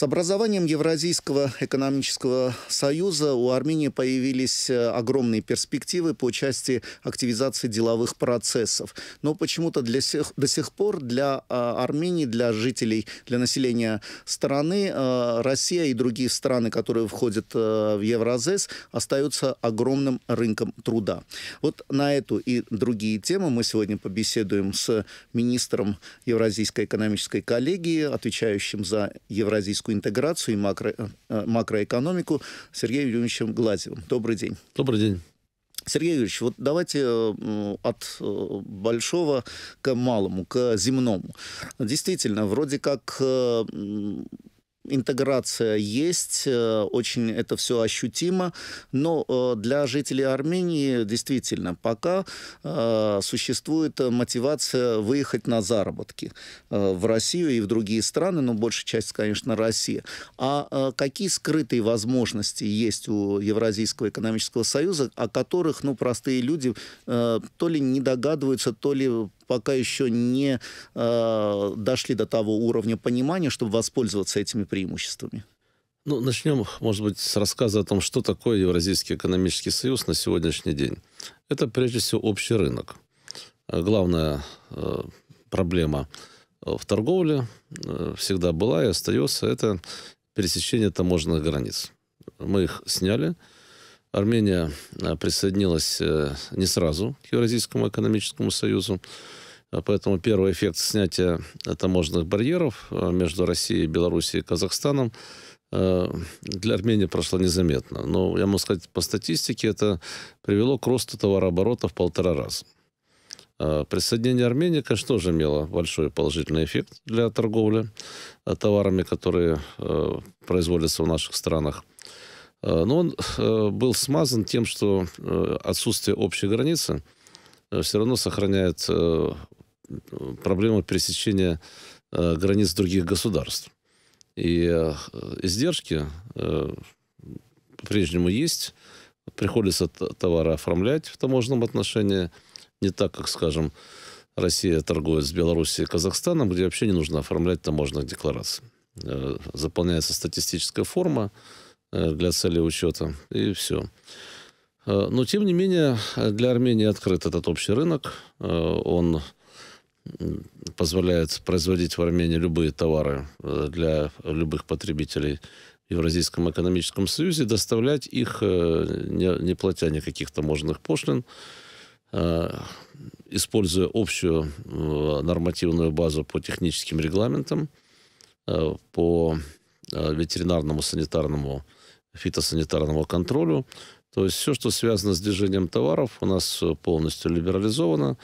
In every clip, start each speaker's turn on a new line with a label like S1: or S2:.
S1: С образованием Евразийского экономического союза у Армении появились э, огромные перспективы по части активизации деловых процессов. Но почему-то для сих, до сих пор для э, Армении, для жителей, для населения страны э, Россия и другие страны, которые входят в Евразес, остаются огромным рынком труда. Вот на эту и другие темы мы сегодня побеседуем с министром Евразийской экономической коллегии, отвечающим за Евразийскую экономическую интеграцию и макро, э, э, макроэкономику Сергеем Юрьевичем Гладевым. Добрый день. Добрый день. Сергей Юрьевич, вот давайте э, от большого к малому, к земному. Действительно, вроде как интеграция есть, э, очень это все ощутимо, но э, для жителей Армении действительно пока э, существует мотивация выехать на заработки в Россию и в другие страны, но ну, большая часть, конечно, Россия. А какие скрытые возможности есть у Евразийского экономического союза, о которых, ну, простые люди то ли не догадываются, то ли пока еще не э, дошли до того уровня понимания, чтобы воспользоваться этими преимуществами.
S2: Ну, начнем, может быть, с рассказа о том, что такое Евразийский экономический союз на сегодняшний день. Это, прежде всего, общий рынок. Главная э, проблема э, в торговле э, всегда была и остается, это пересечение таможенных границ. Мы их сняли. Армения э, присоединилась э, не сразу к Евразийскому экономическому союзу. А поэтому первый эффект снятия э, таможенных барьеров э, между Россией, Белоруссией и Казахстаном э, для Армении прошло незаметно. Но, я могу сказать, по статистике это привело к росту товарооборота в полтора раза. Присоединение Армении, конечно, тоже имело большой положительный эффект для торговли товарами, которые производятся в наших странах. Но он был смазан тем, что отсутствие общей границы все равно сохраняет проблема пересечения э, границ других государств. И э, издержки э, по-прежнему есть. Приходится товары оформлять в таможенном отношении. Не так, как, скажем, Россия торгует с Белоруссией и Казахстаном, где вообще не нужно оформлять таможенных деклараций. Заполняется статистическая форма для цели учета, и все. Но, тем не менее, для Армении открыт этот общий рынок. Он позволяет производить в Армении любые товары э, для любых потребителей в Евразийском экономическом союзе, доставлять их, э, не, не платя никаких таможенных пошлин, э, используя общую нормативную базу по техническим регламентам, по ветеринарному, санитарному, фитосанитарному контролю. То есть все, что связано с движением товаров, у нас полностью либерализовано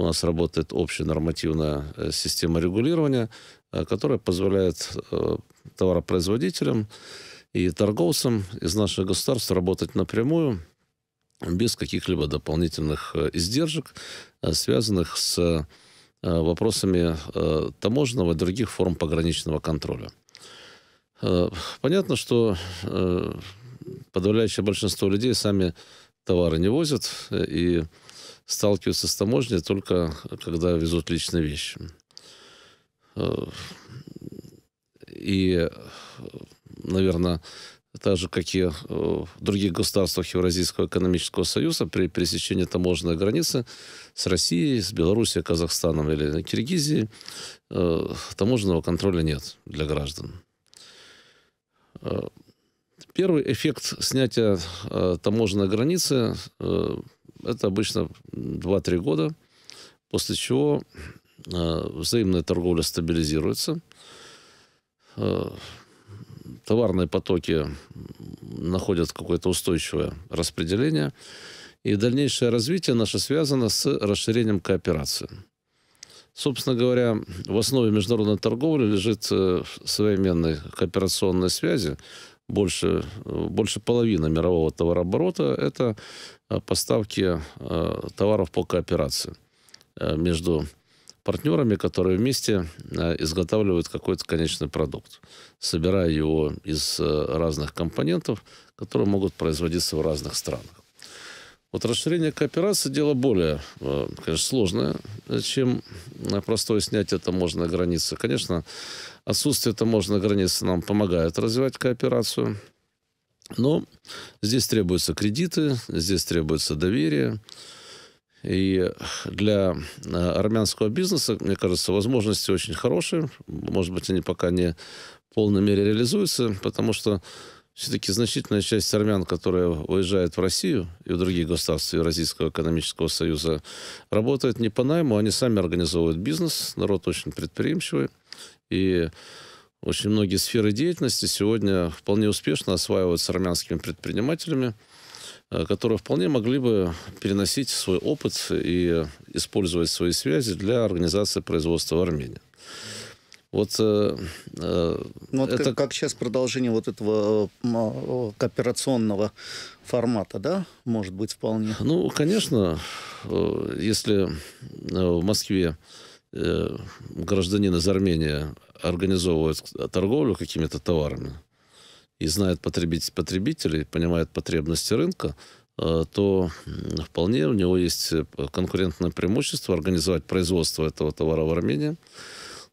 S2: у нас работает общая нормативная э, система регулирования, э, которая позволяет э, товаропроизводителям и торговцам из наших государств работать напрямую без каких-либо дополнительных издержек, связанных с вопросами таможенного и других форм пограничного контроля. Понятно, что подавляющее большинство людей сами товары не возят, и сталкиваются с таможней только когда везут личные вещи. Э, и, наверное, так же, как и э, в других государствах Евразийского экономического союза, при пересечении таможенной границы с Россией, с Белоруссией, Казахстаном или Киргизией э, таможенного контроля нет для граждан. Первый эффект снятия таможенной границы это обычно 2-3 года, после чего э, взаимная торговля стабилизируется, э, товарные потоки находят какое-то устойчивое распределение, и дальнейшее развитие наше связано с расширением кооперации. Собственно говоря, в основе международной торговли лежит э, современные кооперационные связи, больше, больше половины мирового товарооборота – это э, поставки э, товаров по кооперации э, между партнерами, которые вместе изготавливают какой-то конечный продукт, собирая его из разных компонентов, которые могут производиться в разных странах. Вот расширение кооперации – дело более, э, конечно, сложное, чем простое снятие таможенной границы. Конечно, отсутствие таможенной границы нам помогает развивать кооперацию, но здесь требуются кредиты, здесь требуется доверие. И для э, армянского бизнеса, мне кажется, возможности очень хорошие. Может быть, они пока не в полной мере реализуются, потому что все-таки значительная часть армян, которые уезжают в Россию и в другие государства Евразийского экономического союза, работают не по найму, они сами организовывают бизнес. Народ очень предприимчивый. И очень многие сферы деятельности сегодня вполне успешно осваиваются армянскими предпринимателями, э, которые вполне могли бы переносить свой опыт и использовать свои связи для организации производства в Армении. Вот, э, э, ну, вот это... как, как
S1: сейчас продолжение вот этого э, кооперационного формата, да, может быть вполне? Ну, конечно,
S2: э, если э, в Москве э, гражданин из Армении организовывает торговлю какими-то товарами и знает потребитель, потребителей, понимает потребности рынка, э, то вполне у него есть э, конкурентное преимущество организовать производство этого товара в Армении,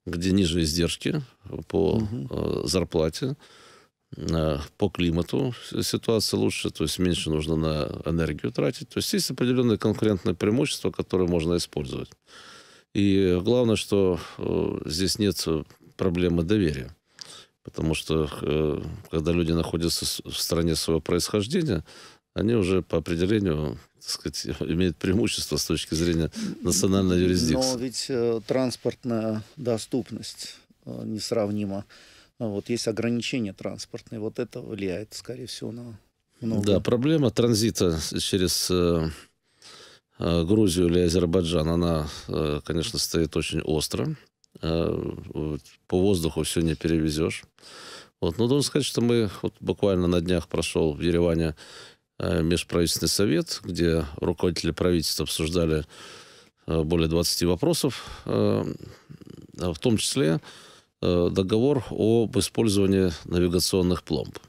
S2: где ниже издержки по угу. зарплате, э, по климату ситуация лучше, то есть меньше нужно на энергию тратить. То есть есть определенные конкурентные преимущества, которые можно использовать. И главное, что э, здесь нет проблемы доверия. Потому что когда люди находятся в стране своего происхождения, они уже по определению так сказать, имеют преимущество с точки зрения национальной юрисдикции. Но
S1: ведь э, транспортная доступность э, несравнима. Вот есть ограничения транспортные, вот это влияет, скорее всего, на много. Да,
S2: проблема транзита через э, э Грузию или Азербайджан, она, э, конечно, стоит очень остро. Э, по воздуху все не перевезешь. Вот, но должен сказать, что мы вот буквально на днях прошел в Ереване Э, межправительственный совет, где руководители правительства обсуждали э, более 20 вопросов, э, а в том числе договор об использовании навигационных пломб.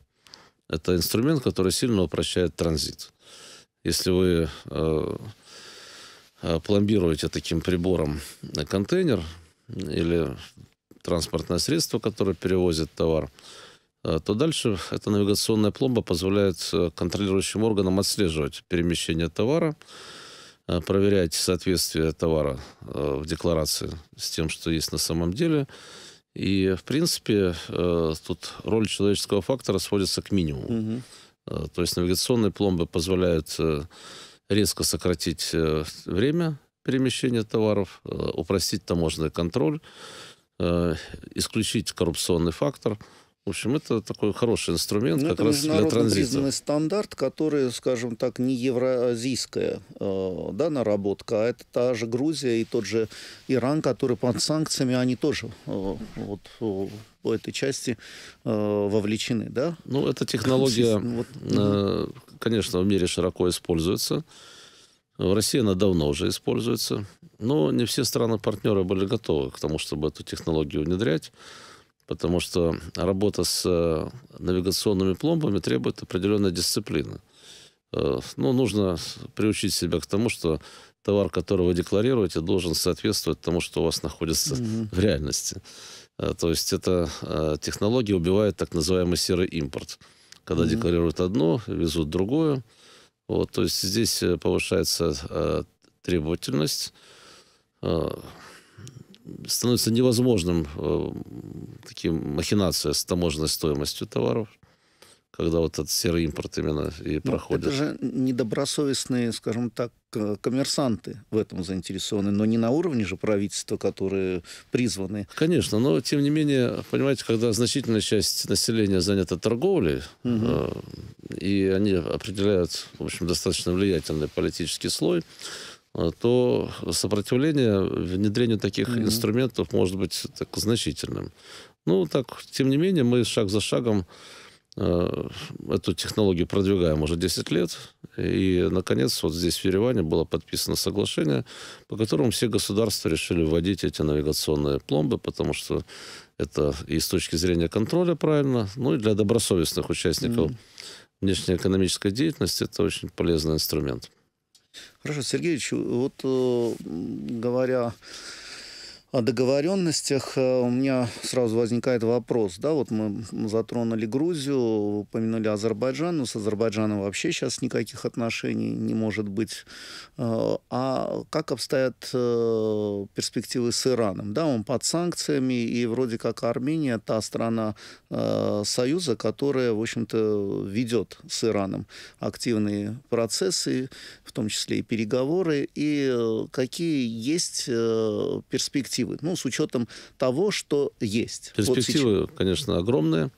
S2: Это инструмент, который сильно упрощает транзит. Если вы пломбируете таким прибором контейнер или транспортное средство, которое перевозит товар, Э, то дальше эта навигационная пломба позволяет э, контролирующим органам отслеживать перемещение товара, э, проверять соответствие товара в декларации с тем, что есть на самом деле. И, в принципе, тут роль человеческого фактора сводится к минимуму. Угу. То есть навигационные пломбы позволяют резко сократить время перемещения товаров, упростить таможенный контроль, исключить коррупционный фактор – в общем, это такой хороший инструмент ну, как раз для транзита.
S1: стандарт, который, скажем так, не евразийская э, да, наработка, а это та же Грузия и тот же Иран, которые под санкциями, они тоже э, вот, э, по этой части э, вовлечены. Да? Ну, эта технология, вот, э,
S2: конечно, в мире широко используется. В России она давно уже используется, но не все страны-партнеры были готовы к тому, чтобы эту технологию внедрять потому что работа с э, навигационными пломбами требует определенной дисциплины. Э, ну, нужно приучить себя к тому, что товар, который вы декларируете, должен соответствовать тому, что у вас находится mm-hmm. в реальности. Э, то есть эта технология убивает так называемый серый импорт. Когда mm-hmm. декларируют одно, везут другое. Вот, то есть здесь повышается требовательность становится невозможным э, таким махинация с таможенной стоимостью товаров, когда вот этот серый импорт именно и Но ну, проходит. Это же
S1: недобросовестные, скажем так, э, коммерсанты в этом заинтересованы, но не на уровне же правительства, которые призваны. Конечно,
S2: но тем не менее, понимаете, когда значительная часть населения занята торговлей, угу. э, и они определяют, в общем, достаточно влиятельный политический слой, Э, то сопротивление внедрению таких mm-hmm. инструментов может быть так, значительным. Ну, так, тем не менее, мы шаг за шагом э, эту технологию продвигаем уже 10 лет. И, наконец, вот здесь, в Ереване, было подписано соглашение, по которому все государства решили вводить эти навигационные пломбы, потому что это и с точки зрения контроля правильно, ну и для добросовестных участников mm-hmm. внешнеэкономической деятельности это очень полезный инструмент.
S1: Хорошо, Сергеевич, вот э, говоря о договоренностях э, у меня сразу возникает вопрос. Да, вот мы затронули Грузию, упомянули Азербайджан, но с Азербайджаном вообще сейчас никаких отношений не может быть. Э, а как обстоят перспективы с Ираном? Да, он под санкциями, и вроде как Армения, та страна, Э, союза, которая, в общем-то, ведет с Ираном активные процессы, в том числе и переговоры, и э, какие есть э, перспективы, ну, с учетом того, что есть. Перспективы,
S2: вот конечно, огромные,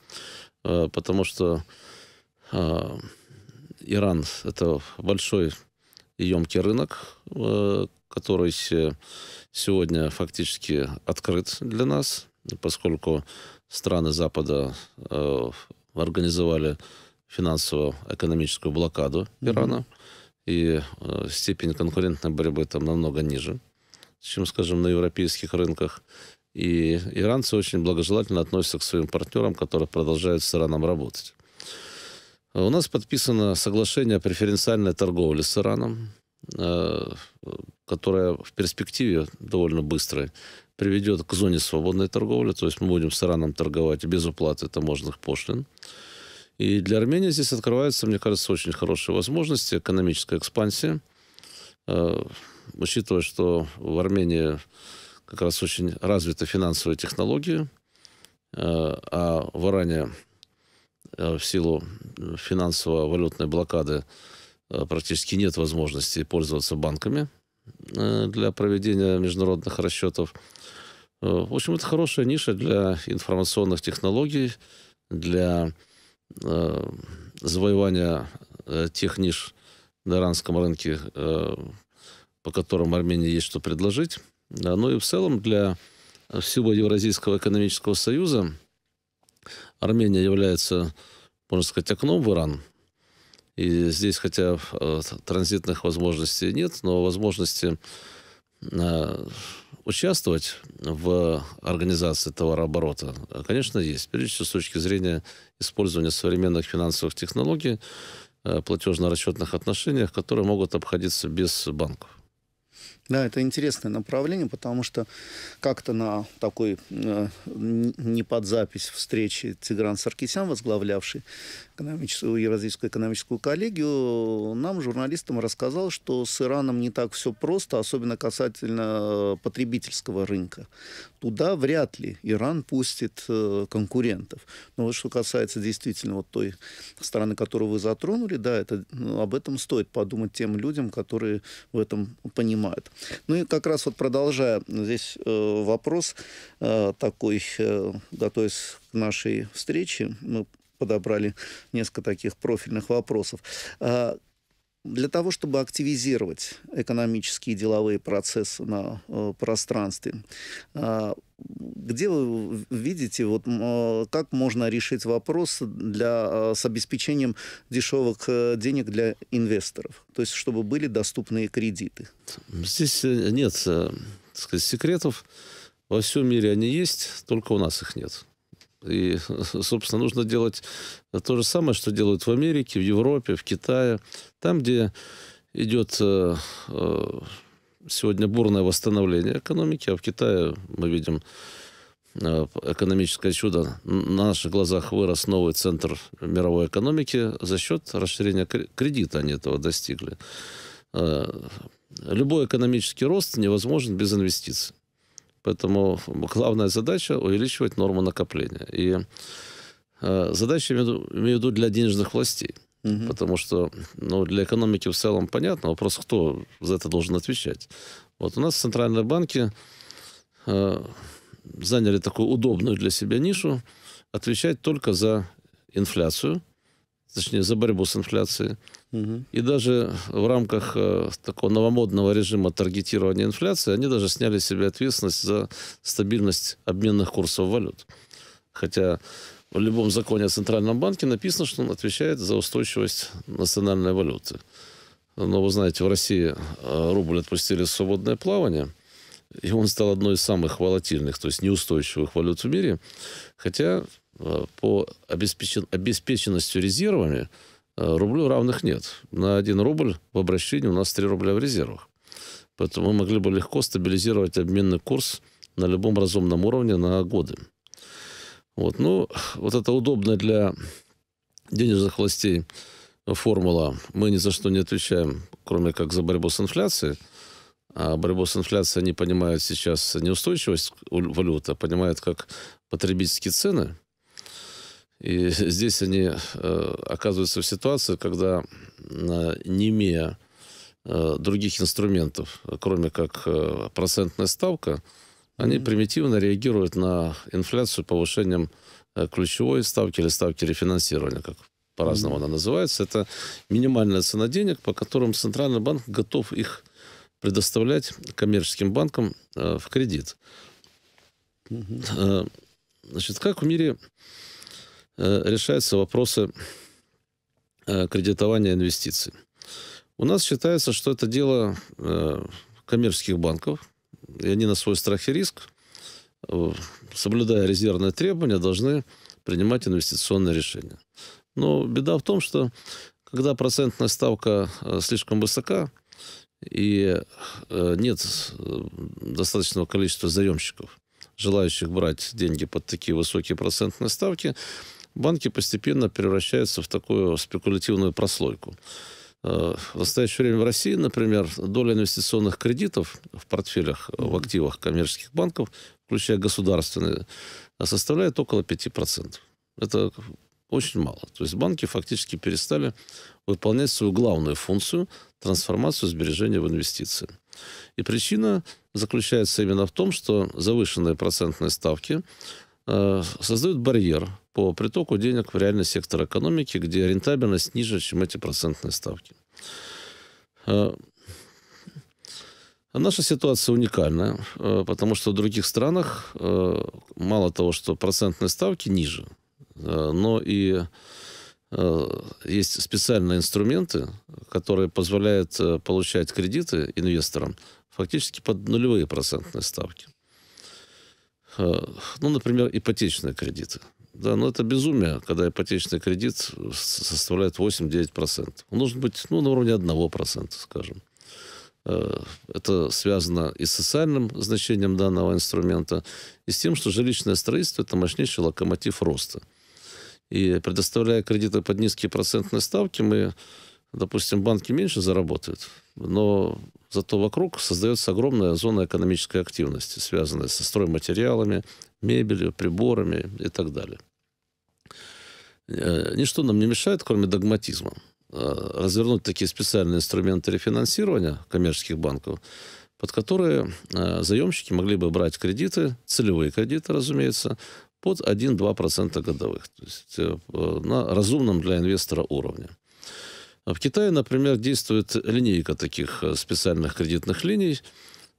S2: потому что Иран – это большой и емкий рынок, который сегодня фактически открыт для нас, поскольку страны Запада э, организовали финансово-экономическую блокаду Ирана, mm-hmm. и э, степень конкурентной борьбы там намного ниже, чем, скажем, на европейских рынках. И иранцы очень благожелательно относятся к своим партнерам, которые продолжают с Ираном работать. У нас подписано соглашение о преференциальной торговле с Ираном, э, которое в перспективе довольно быстрой приведет к зоне свободной торговли, то есть мы будем с Ираном торговать без уплаты таможенных пошлин. И для Армении здесь открываются, мне кажется, очень хорошие возможности экономической экспансии. Э, учитывая, что в Армении как раз очень развиты финансовые технологии, э, а в Иране э, в силу финансово-валютной блокады практически нет возможности пользоваться банками – Э, для проведения международных расчетов. Э, в общем, это хорошая ниша для информационных технологий, для э, завоевания тех ниш на иранском рынке, по которым Армении есть что предложить. Ну и в целом для всего Евразийского экономического союза Армения является, можно сказать, окном в Иран – и здесь, хотя э, транзитных возможностей нет, но возможности э, участвовать в организации товарооборота, э, конечно, есть. Прежде всего, с точки зрения использования современных финансовых технологий, платежно-расчетных отношениях, которые могут обходиться без банков.
S1: Да, это интересное направление, потому что как-то на такой э, не под запись встречи Тигран Саркисян, возглавлявший экономическую, Евразийскую экономическую коллегию, нам, журналистам, рассказал, что с Ираном не так все просто, особенно касательно э, потребительского рынка. Туда вряд ли Иран пустит э, конкурентов. Но вот что касается действительно вот той страны, которую вы затронули, да, это, ну, об этом стоит подумать тем людям, которые в этом понимают. Ну и как раз вот продолжая здесь э, вопрос э, такой, э, готовясь к нашей встрече, мы подобрали несколько таких профильных вопросов. А для того, чтобы активизировать экономические и деловые процессы на э, пространстве, э, где вы видите, вот, э, как можно решить вопрос для, э, с обеспечением дешевых э, денег для инвесторов? То есть, чтобы были доступные кредиты.
S2: Здесь э, нет э, так сказать, секретов. Во всем мире они есть, только у нас их нет. И, собственно, нужно делать то же самое, что делают в Америке, в Европе, в Китае. Там, где идет э, э, сегодня бурное восстановление экономики, а в Китае мы видим э, экономическое чудо. На наших глазах вырос новый центр мировой экономики за счет расширения кредита. Они этого достигли. Любой экономический рост невозможен без инвестиций. Поэтому главная задача – увеличивать норму накопления. И э, задача, имею в виду, для денежных властей. Угу. Потому что ну, для экономики в целом понятно. Вопрос, кто за это должен отвечать. Вот у нас в Центральной э, заняли такую удобную для себя нишу отвечать только за инфляцию – точнее, за борьбу с инфляцией. Угу. И даже в рамках э, такого новомодного режима таргетирования инфляции они даже сняли себе ответственность за стабильность обменных курсов валют. Хотя в любом законе о Центральном банке написано, что он отвечает за устойчивость национальной валюты. Но вы знаете, в России э, рубль отпустили в свободное плавание, и он стал одной из самых волатильных, то есть неустойчивых валют в мире. Хотя Э, по обеспечен... обеспеченностью резервами э, рублю равных нет. На 1 рубль в обращении у нас 3 рубля в резервах. Поэтому мы могли бы легко стабилизировать обменный курс на любом разумном уровне на годы. Вот, ну, вот это удобно для денежных властей формула «мы ни за что не отвечаем, кроме как за борьбу с инфляцией», а борьбу с инфляцией они понимают сейчас неустойчивость валюты, а понимают как потребительские цены – и здесь они э, оказываются в ситуации, когда, э, не имея э, других инструментов, кроме как э, процентная ставка, они mm-hmm. примитивно реагируют на инфляцию повышением э, ключевой ставки или ставки рефинансирования, как по-разному mm-hmm. она называется. Это минимальная цена денег, по которым Центральный банк готов их предоставлять коммерческим банкам э, в кредит. Mm-hmm. Э, значит, как в мире Э, решаются вопросы э, кредитования инвестиций. У нас считается, что это дело э, коммерческих банков, и они на свой страх и риск, соблюдая резервные требования, должны принимать инвестиционные решения. Но беда в том, что когда процентная ставка слишком высока и нет достаточного количества заемщиков, желающих брать деньги под такие высокие процентные ставки, банки постепенно превращаются в такую спекулятивную прослойку. Э, в настоящее время в России, например, доля инвестиционных кредитов в портфелях, э, в активах коммерческих банков, включая государственные, э, составляет около 5%. Это очень мало. То есть банки фактически перестали выполнять свою главную функцию – трансформацию сбережения в инвестиции. И причина заключается именно в том, что завышенные процентные ставки создают барьер по притоку денег в реальный сектор экономики, где рентабельность ниже, чем эти процентные ставки. А, а наша ситуация уникальна, а, потому что в других странах а, мало того, что процентные ставки ниже, но и есть специальные инструменты, которые позволяют получать кредиты инвесторам фактически под нулевые процентные ставки. Ну, например, ипотечные кредиты. Да, но это безумие, когда ипотечный кредит составляет 8-9%. Он должен быть ну, на уровне 1%, скажем. Э, это связано и с социальным значением данного инструмента, и с тем, что жилищное строительство – это мощнейший локомотив роста. И предоставляя кредиты под низкие процентные ставки, мы, допустим, банки меньше заработают, но зато вокруг создается огромная зона экономической активности, связанная со стройматериалами, мебелью, приборами и так далее. Э, ничто нам не мешает, кроме догматизма, э, развернуть такие специальные инструменты рефинансирования коммерческих банков, под которые э, заемщики могли бы брать кредиты, целевые кредиты, разумеется, под 1-2% годовых. То есть на разумном для инвестора уровне. В Китае, например, действует линейка таких специальных кредитных линий.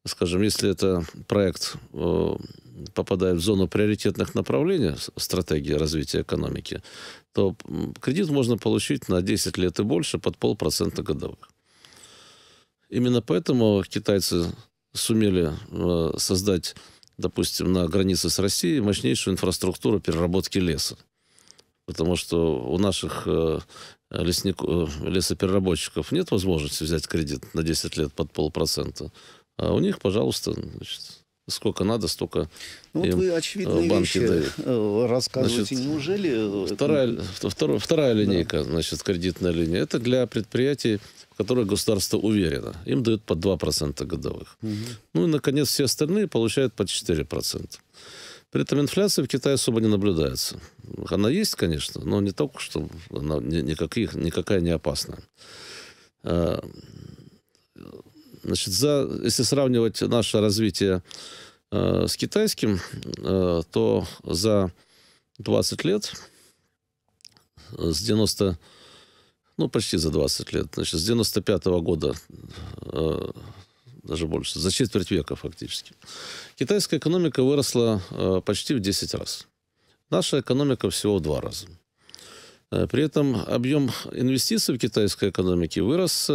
S2: Скажем, если это проект попадают в зону приоритетных направлений стратегии развития экономики, то кредит можно получить на 10 лет и больше под полпроцента годовых. Именно поэтому китайцы сумели э, создать, допустим, на границе с Россией мощнейшую инфраструктуру переработки леса. Потому что у наших э, лесник, э, лесопереработчиков нет возможности взять кредит на 10 лет под полпроцента. А у них, пожалуйста, значит, сколько надо, столько ну, вот вы э, очевидные банки вещи дают.
S1: Э, рассказываете. Значит, Неужели... Э, вторая,
S2: вторая, вторая линейка, да. значит, кредитная линия, это для предприятий, в которых государство уверено. Им дают по 2% годовых. Угу. Ну и, наконец, все остальные получают по 4%. При этом инфляция в Китае особо не наблюдается. Она есть, конечно, но не только, что она никаких, никакая не опасна. А, значит, за, если сравнивать наше развитие Э, с китайским, э, то за 20 лет, э, с 90, ну почти за 20 лет, значит, с 95 года, даже больше, за четверть века фактически, китайская экономика выросла почти в 10 раз. Наша экономика всего в два раза. При этом объем инвестиций в китайской экономике вырос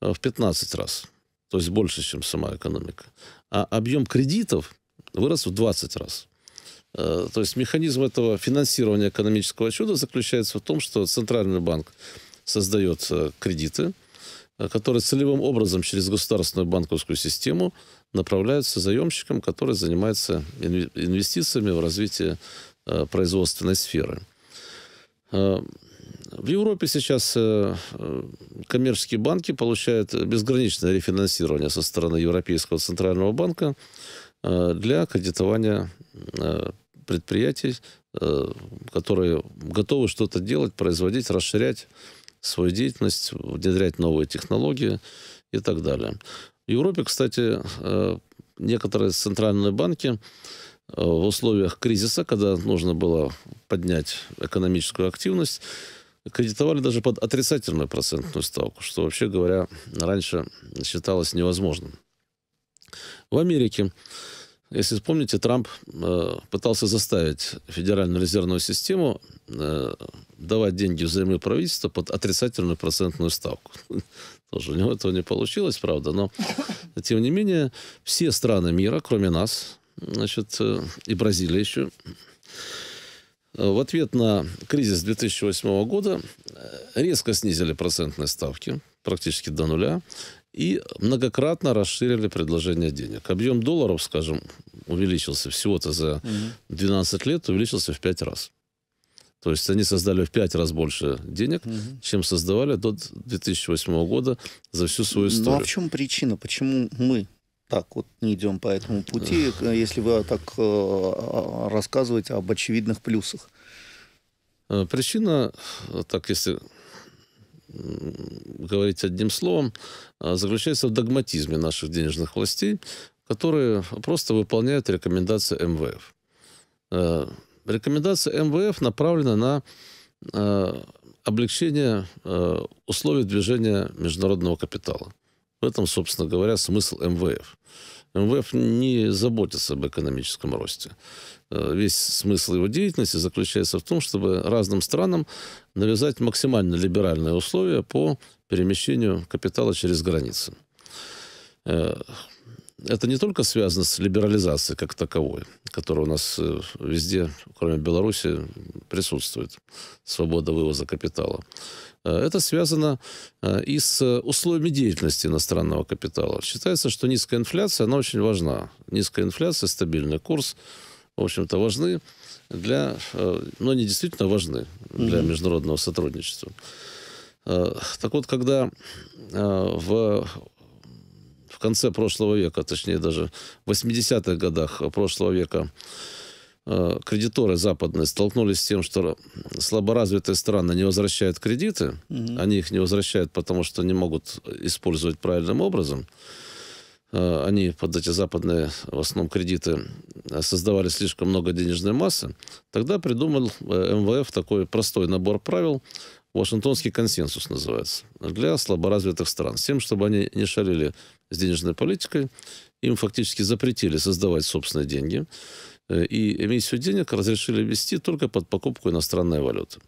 S2: в 15 раз. То есть больше, чем сама экономика а объем кредитов вырос в 20 раз. Э, то есть механизм этого финансирования экономического чуда заключается в том, что Центральный банк создает э, кредиты, э, которые целевым образом через государственную банковскую систему направляются заемщикам, которые занимаются инвестициями в развитие производственной сферы. В Европе сейчас э, э, коммерческие банки получают безграничное рефинансирование со стороны Европейского центрального банка э, для кредитования предприятий, которые готовы что-то делать, производить, расширять свою деятельность, внедрять новые технологии и так далее. В Европе, кстати, некоторые центральные банки в условиях кризиса, когда нужно было поднять экономическую активность, кредитовали даже под отрицательную процентную ставку, что, вообще говоря, раньше считалось невозможным. В Америке, если вспомните, Трамп э, пытался заставить Федеральную резервную систему э, давать деньги взаймы правительства под отрицательную процентную ставку. Тоже у него этого не получилось, правда, но тем не менее все страны мира, кроме нас, значит, э, и Бразилия еще, Э, в ответ на кризис 2008 года э, резко снизили процентные ставки практически до нуля и многократно расширили предложение денег. Объем долларов, скажем, увеличился всего-то за 12 лет, увеличился в 5 раз. То есть они создали в 5 раз больше денег, угу. чем создавали до 2008 года за всю свою историю. Ну а в
S1: чем причина? Почему мы так вот не идем по этому пути, э, если вы так э, э, рассказываете об очевидных плюсах? Э,
S2: причина, так если говорить одним словом, заключается в догматизме наших денежных властей, которые просто выполняют рекомендации МВФ. Рекомендация МВФ направлена на облегчение условий движения международного капитала – в этом, собственно говоря, смысл МВФ. МВФ не заботится об экономическом росте. Э, весь смысл его деятельности заключается в том, чтобы разным странам навязать максимально либеральные условия по перемещению капитала через границы. Э, это не только связано с либерализацией как таковой, которая у нас э, везде, кроме Беларуси, присутствует, свобода вывоза капитала. Э, это связано э, и с э, условиями деятельности иностранного капитала. Считается, что низкая инфляция, она очень важна. Низкая инфляция, стабильный курс, в общем-то, важны для... Но они действительно важны для международного сотрудничества. Так вот, когда в в конце прошлого века, точнее даже в 80-х годах прошлого века Э, кредиторы западные столкнулись с тем, что слаборазвитые страны не возвращают кредиты, угу. они их не возвращают, потому что не могут использовать правильным образом. Э, они под эти западные в основном кредиты э, создавали слишком много денежной массы. Тогда придумал МВФ такой простой набор правил, Вашингтонский консенсус называется, для слаборазвитых стран, с тем, чтобы они не шарили с денежной политикой, им фактически запретили создавать собственные деньги. Э, и эмиссию денег разрешили вести только под покупку иностранной валюты.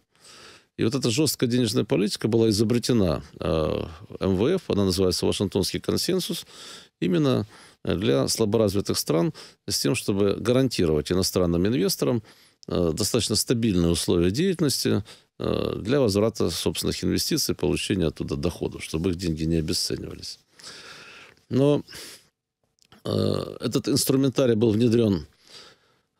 S2: И вот эта жесткая денежная политика была изобретена э, МВФ, она называется Вашингтонский консенсус, именно для слаборазвитых стран с тем, чтобы гарантировать иностранным инвесторам э, достаточно стабильные условия деятельности для возврата собственных инвестиций, получения оттуда доходов, чтобы их деньги не обесценивались. Но этот инструментарий был внедрен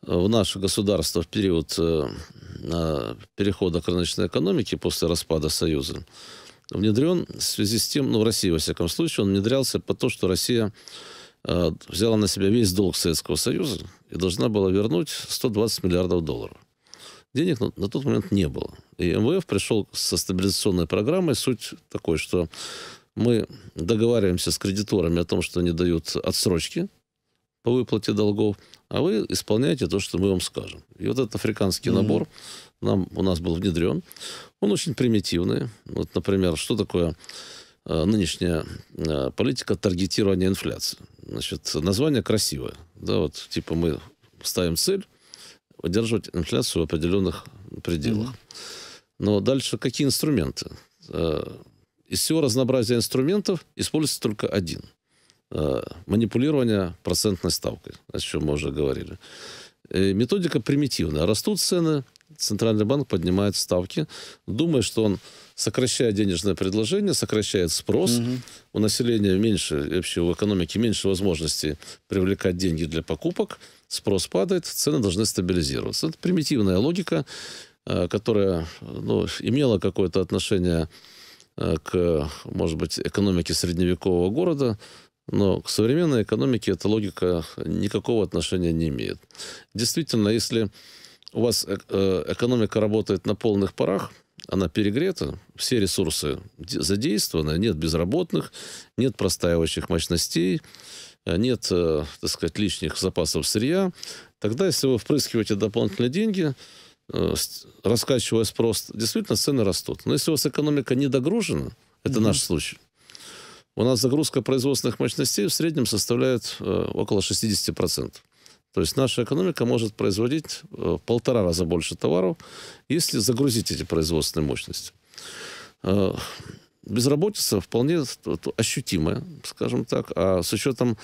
S2: Э, в наше государство в период э, перехода к рыночной экономике после распада Союза внедрен в связи с тем, ну, в России, во всяком случае, он внедрялся по то, что Россия э, взяла на себя весь долг Советского Союза и должна была вернуть 120 миллиардов долларов. Денег на, тот момент не было. И МВФ пришел со стабилизационной программой. Суть такой, что мы договариваемся с кредиторами о том, что они дают отсрочки – по выплате долгов, а вы исполняете то, что мы вам скажем. И вот этот африканский mm-hmm. набор нам, у нас был внедрен. Он очень примитивный. Вот, например, что такое э, нынешняя э, политика таргетирования инфляции? Значит, название красивое. Да, вот типа мы ставим цель удерживать инфляцию в определенных пределах. Mm-hmm. Но дальше какие инструменты? Э, из всего разнообразия инструментов используется только один – Э, манипулирования процентной ставкой, о чем мы уже говорили. И э, методика примитивная. Растут цены, Центральный банк поднимает ставки, думая, что он, сокращая денежное предложение, сокращает спрос. Угу. У населения меньше, вообще у экономики меньше возможностей привлекать деньги для покупок. Спрос падает, цены должны стабилизироваться. Это примитивная логика, э, которая ну, имела какое-то отношение к, может быть, экономике средневекового города, но к современной экономике эта логика никакого отношения не имеет. Действительно, если у вас э, э, экономика работает на полных парах, она перегрета, все ресурсы задействованы, нет безработных, нет простаивающих мощностей, э, нет, так сказать, лишних запасов сырья, тогда, если вы впрыскиваете дополнительные деньги, раскачивая спрос, действительно цены растут. Но если у вас экономика не догружена, это mm-hmm. наш случай, у нас загрузка производственных мощностей в среднем составляет э, около 60%. То есть наша экономика может производить э, в полтора раза больше товаров, если загрузить эти производственные мощности. Э, безработица вполне ощутимая, скажем так, а с учетом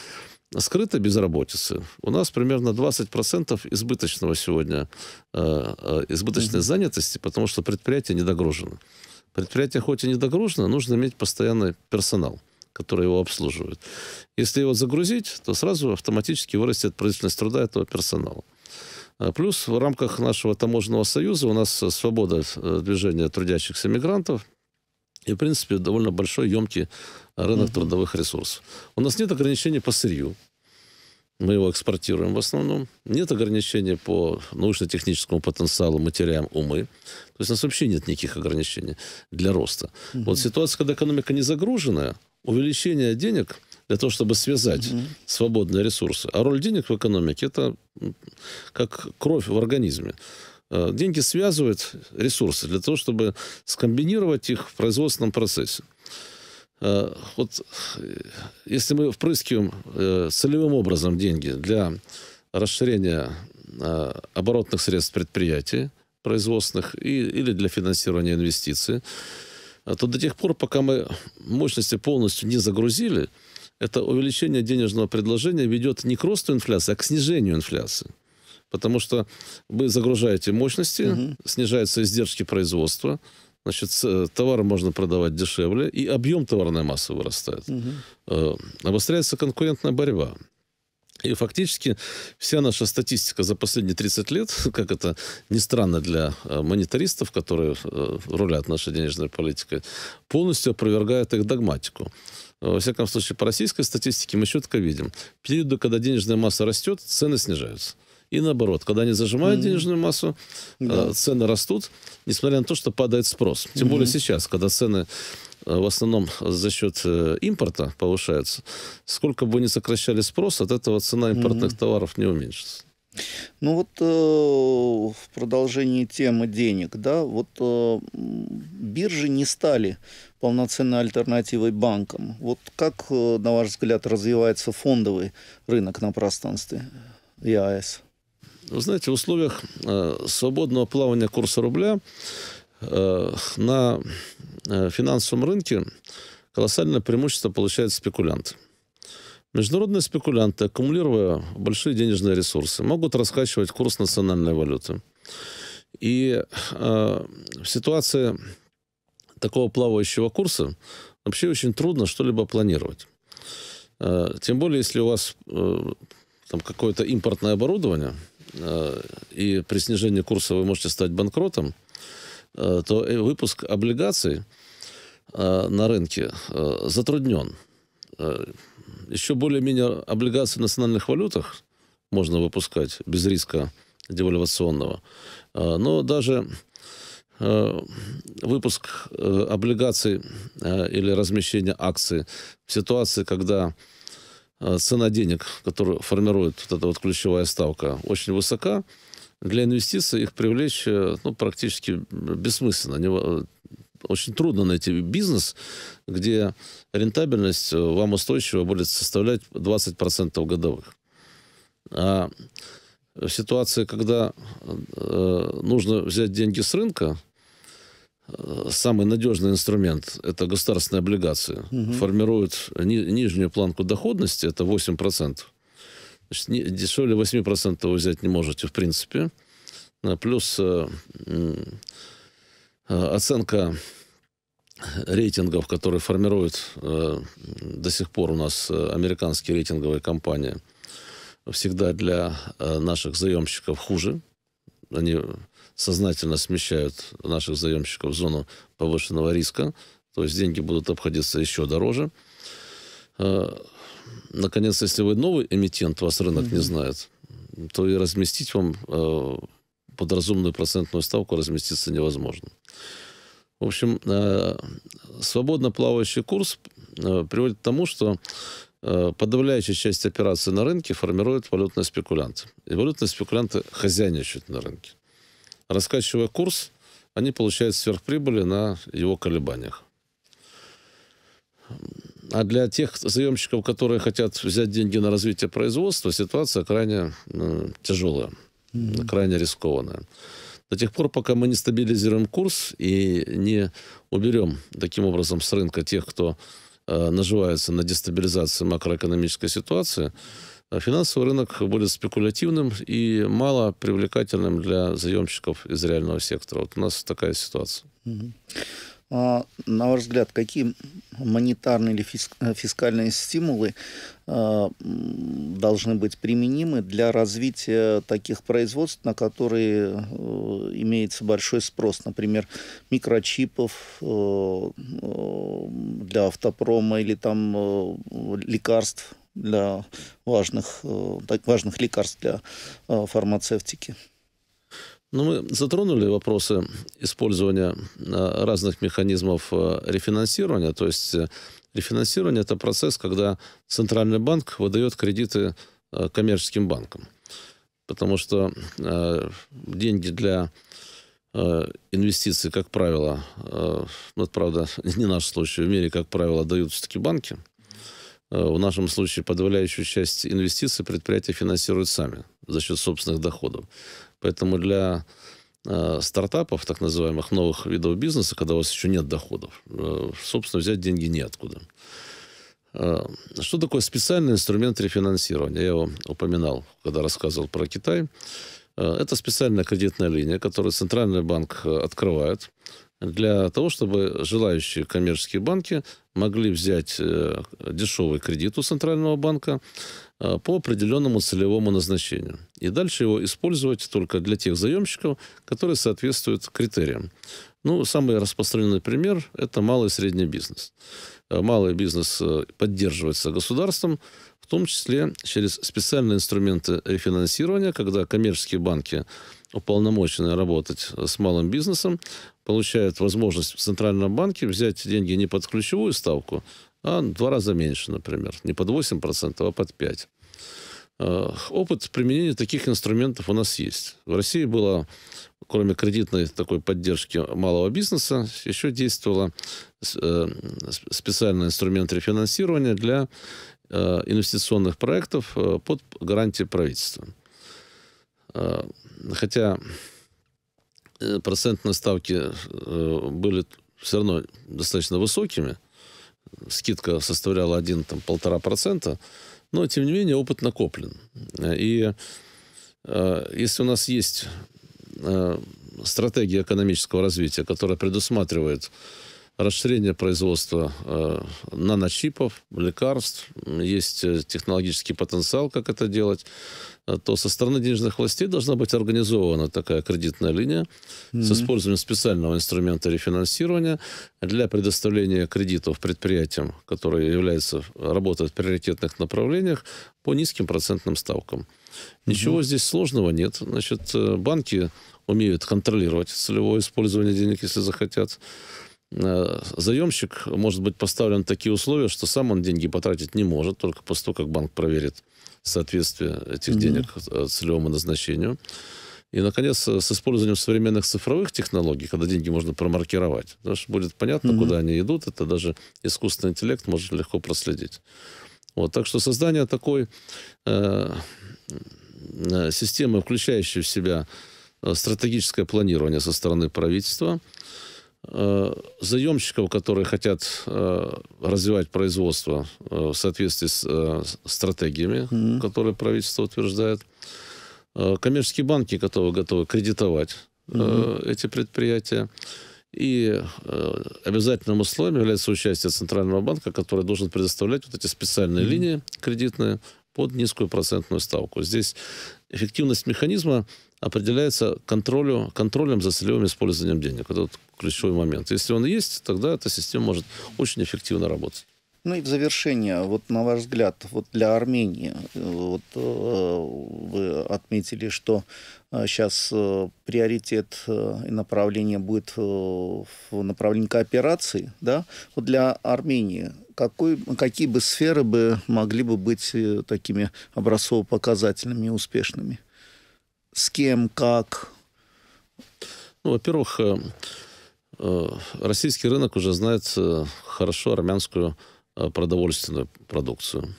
S2: скрытой безработицы у нас примерно 20% избыточного сегодня, избыточной занятости, потому что предприятия недогружены. Предприятие хоть и недогружено, нужно иметь постоянный персонал которые его обслуживают. Если его загрузить, то сразу автоматически вырастет производительность труда этого персонала. А, плюс в рамках нашего таможенного союза у нас э, свобода э, движения трудящихся мигрантов, и, в принципе, довольно большой, емкий рынок uh трудовых ресурсов. У нас нет ограничений по сырью. Мы его экспортируем в основном. Нет ограничений по научно-техническому потенциалу, мы теряем умы. То есть у нас вообще нет никаких ограничений для роста. uh Вот ситуация, когда экономика не загруженная, увеличение денег для того, чтобы связать угу. свободные ресурсы. А роль денег в экономике – это как кровь в организме. Э, деньги связывают ресурсы для того, чтобы скомбинировать их в производственном процессе. Э, вот э, если мы впрыскиваем целевым образом деньги для расширения оборотных средств предприятий производственных и, или для финансирования инвестиций, а то до тех пор, пока мы мощности полностью не загрузили, это увеличение денежного предложения ведет не к росту инфляции, а к снижению инфляции. Потому что вы загружаете мощности, угу. снижаются издержки производства, значит, э, товар можно продавать дешевле, и объем товарной массы вырастает. Угу. Обостряется конкурентная борьба. И фактически вся наша статистика за последние 30 лет, как это ни странно для э, монетаристов, которые э, рулят нашей денежной политикой, полностью опровергает их догматику. Э, во всяком случае, по российской статистике мы четко видим. Периоды, когда денежная масса растет, цены снижаются. И наоборот, когда они зажимают денежную массу, да. цены растут, несмотря на то, что падает спрос. Тем mm-hmm. более сейчас, когда цены Э, в основном за счет э, импорта повышается, сколько бы ни сокращали спрос, от этого цена импортных mm-hmm. товаров не уменьшится.
S1: Ну вот э, в продолжении темы денег, да, вот э, биржи не стали полноценной альтернативой банкам. Вот как, э, на ваш взгляд, развивается фондовый рынок на пространстве ЕАЭС?
S2: Вы знаете, в условиях э, свободного плавания курса рубля э, на Э, финансовом рынке колоссальное преимущество получает спекулянт. Международные спекулянты, аккумулируя большие денежные ресурсы, могут раскачивать курс национальной валюты. И э, в ситуации такого плавающего курса вообще очень трудно что-либо планировать. Э, тем более, если у вас э, там какое-то импортное оборудование, э, и при снижении курса вы можете стать банкротом, Э, то э, выпуск облигаций э, на рынке затруднен. Еще более-менее облигации в национальных валютах можно выпускать без риска девальвационного. Но даже выпуск облигаций или размещение акций в ситуации, когда цена денег, которую формирует вот эта вот ключевая ставка, очень высока, для инвестиций их привлечь э, ну, практически бессмысленно. Они, э, очень трудно найти бизнес, где рентабельность э, вам устойчиво будет составлять 20% годовых. А ситуация, когда э, нужно взять деньги с рынка, э, самый надежный инструмент – это государственные облигации. Угу. Формируют ни, нижнюю планку доходности, это 8% дешевле 8% вы взять не можете, в принципе. А, плюс э, э, оценка рейтингов, которые формируют э, до сих пор у нас американские рейтинговые компании, всегда для наших заемщиков хуже. Они сознательно смещают наших заемщиков в зону повышенного риска, то есть деньги будут обходиться еще дороже наконец, если вы новый эмитент, вас рынок mm-hmm. не знает, то и разместить вам э, под разумную процентную ставку разместиться невозможно. В общем, э, свободно плавающий курс э, приводит к тому, что э, подавляющая часть операций на рынке формирует валютные спекулянты. И валютные спекулянты хозяйничают на рынке. Раскачивая курс, они получают сверхприбыли на его колебаниях. А для тех заемщиков, которые хотят взять деньги на развитие производства, ситуация крайне э, тяжелая, mm-hmm. крайне рискованная. До тех пор, пока мы не стабилизируем курс и не уберем таким образом с рынка тех, кто э, наживается на дестабилизации макроэкономической ситуации, э, финансовый рынок будет спекулятивным и мало привлекательным для заемщиков из реального сектора. Вот у нас такая ситуация.
S1: Mm-hmm. А, на ваш взгляд, какие монетарные или э, фискальные стимулы а, должны быть применимы для развития таких производств, на которые э, имеется большой спрос, например, микрочипов э, для автопрома или там лекарств для важных, важных лекарств для фармацевтики?
S2: Ну, мы затронули вопросы использования э, разных механизмов э, рефинансирования. То есть э, рефинансирование – это процесс, когда центральный банк выдает кредиты коммерческим банкам. Потому что деньги для инвестиций, как правило, ну, это, правда, не наш случай, в мире, как правило, дают все-таки банки. В нашем случае подавляющую часть инвестиций предприятия финансируют сами за счет собственных доходов. Поэтому для э, стартапов, так называемых новых видов бизнеса, когда у вас еще нет доходов, э, собственно, взять деньги неоткуда. Э, что такое специальный инструмент рефинансирования? Я его упоминал, когда рассказывал про Китай. Это специальная кредитная линия, которую Центральный банк открывает для того, чтобы желающие коммерческие банки могли взять дешевый кредит у Центрального банка по определенному целевому назначению и дальше его использовать только для тех заемщиков, которые соответствуют критериям. Ну, самый распространенный пример – это малый и средний бизнес. Э, малый бизнес э, поддерживается государством, в том числе через специальные инструменты рефинансирования, когда коммерческие банки, уполномоченные работать э, с малым бизнесом, получают возможность в Центральном банке взять деньги не под ключевую ставку, а в два раза меньше, например. Не под 8%, а под 5%. Опыт применения таких инструментов у нас есть. В России было, кроме кредитной такой поддержки малого бизнеса, еще действовал э, специальный инструмент рефинансирования для э, инвестиционных проектов э, под гарантией правительства. Хотя процентные ставки были все равно достаточно высокими, скидка составляла 1-1,5%, но, тем не менее, опыт накоплен. И э, если у нас есть э, стратегия экономического развития, которая предусматривает расширение производства э, наночипов, лекарств, есть э, технологический потенциал, как это делать, э, то со стороны денежных властей должна быть организована такая кредитная линия mm-hmm. с использованием специального инструмента рефинансирования для предоставления кредитов предприятиям, которые являются, работают в приоритетных направлениях по низким процентным ставкам. Ничего mm-hmm. здесь сложного нет. Значит, э, банки умеют контролировать целевое использование денег, если захотят. Э, заемщик может быть поставлен такие условия, что сам он деньги потратить не может, только после того, как банк проверит соответствие этих mm-hmm. денег э, целевому назначению. И, наконец, э, с использованием современных цифровых технологий, когда деньги можно промаркировать, потому что будет понятно, mm-hmm. куда они идут, это даже искусственный интеллект может легко проследить. Вот, так что создание такой э, системы, включающей в себя стратегическое планирование со стороны правительства, Э, заемщиков, которые хотят э, развивать производство э, в соответствии с стратегиями, mm-hmm. которые правительство утверждает, коммерческие банки, которые готовы кредитовать mm-hmm. эти предприятия. И э, обязательным условием является участие Центрального банка, который должен предоставлять вот эти специальные mm-hmm. линии кредитные под низкую процентную ставку. Здесь эффективность механизма определяется контролю, контролем за целевым использованием денег. Это вот ключевой момент. Если он есть, тогда эта система может очень эффективно работать.
S1: Ну и в завершение, вот на ваш взгляд, вот для Армении, вот э, вы отметили, что сейчас э, э, приоритет и направление будет в направлении кооперации, да? Вот для Армении какой, какие бы сферы бы могли бы быть такими образцово-показательными и успешными? с кем, как? Ну, во-первых, э,
S2: э, российский рынок уже знает э, хорошо армянскую продовольственную продукцию.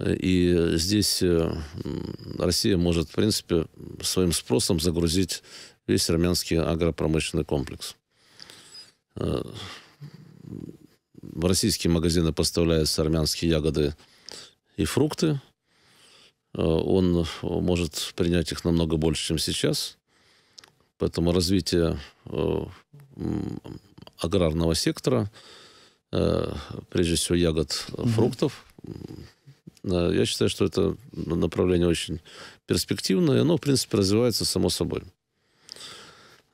S2: И здесь Россия может, в принципе, своим спросом загрузить весь армянский агропромышленный комплекс. В российские магазины поставляются армянские ягоды и фрукты, Э, он э, может принять их намного больше, чем сейчас. Поэтому развитие э, аграрного сектора, прежде всего ягод, угу. фруктов, я считаю, что это направление очень перспективное, но, в принципе, развивается само собой.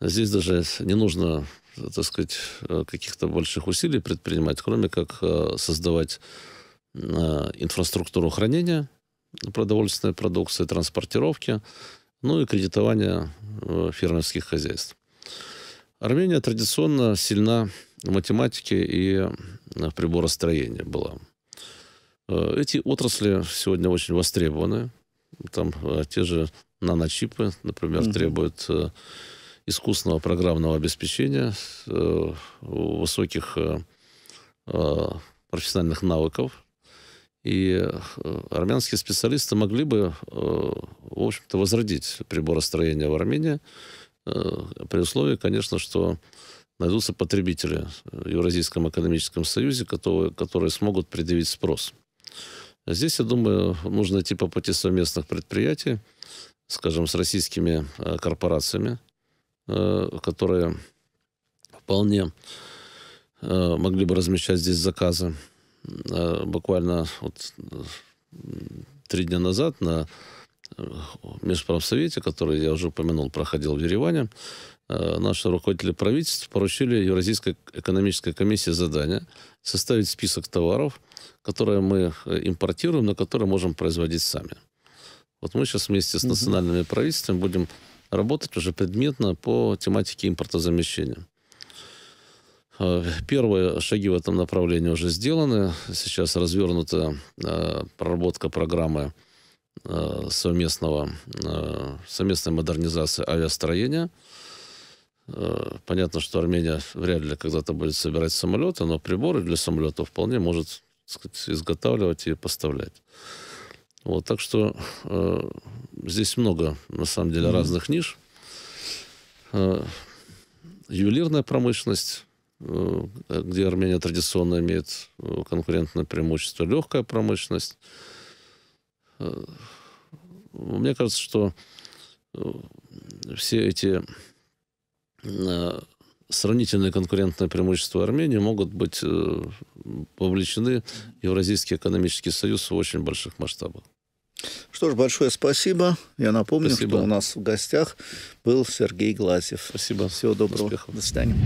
S2: Здесь даже не нужно, так сказать, каких-то больших усилий предпринимать, кроме как создавать инфраструктуру хранения – продовольственной продукции, транспортировки, ну и кредитования э, фермерских хозяйств. Армения традиционно сильна в математике и э, в приборостроении была. Э, эти отрасли сегодня очень востребованы. Там те же наночипы, например, mm-hmm. требуют искусственного программного обеспечения, высоких профессиональных навыков и э, армянские специалисты могли бы, э, в общем-то, возродить приборостроение в Армении, э, при условии, конечно, что найдутся потребители в Евразийском экономическом союзе, которые, которые смогут предъявить спрос. А здесь, я думаю, нужно идти по пути совместных предприятий, скажем, с российскими корпорациями, которые вполне могли бы размещать здесь заказы. Э, буквально вот три дня назад на э, Межправсовете, который я уже упомянул, проходил в Ереване, э, наши руководители правительства поручили Евразийской экономической комиссии задание составить список товаров, которые мы импортируем, на которые можем производить сами. Вот мы сейчас вместе с национальными правительствами будем работать уже предметно по тематике импортозамещения. Э, первые шаги в этом направлении уже сделаны. Сейчас развернута э, проработка программы э, совместного, совместной модернизации авиастроения. Понятно, что Армения вряд ли когда-то будет собирать самолеты, но приборы для самолетов вполне может сказать, изготавливать и поставлять. Вот, так что э, здесь много, на самом деле, mm-hmm. разных ниш. Э, ювелирная промышленность, Э, где Армения традиционно имеет э, конкурентное преимущество, легкая промышленность. Э, мне кажется, что все эти сравнительные конкурентные преимущества Армении могут быть вовлечены в Евразийский экономический союз в очень больших масштабах.
S1: Что ж, большое спасибо. Я напомню, спасибо. что у нас в гостях был Сергей Глазев. Спасибо. Всего доброго. Успехов. До свидания.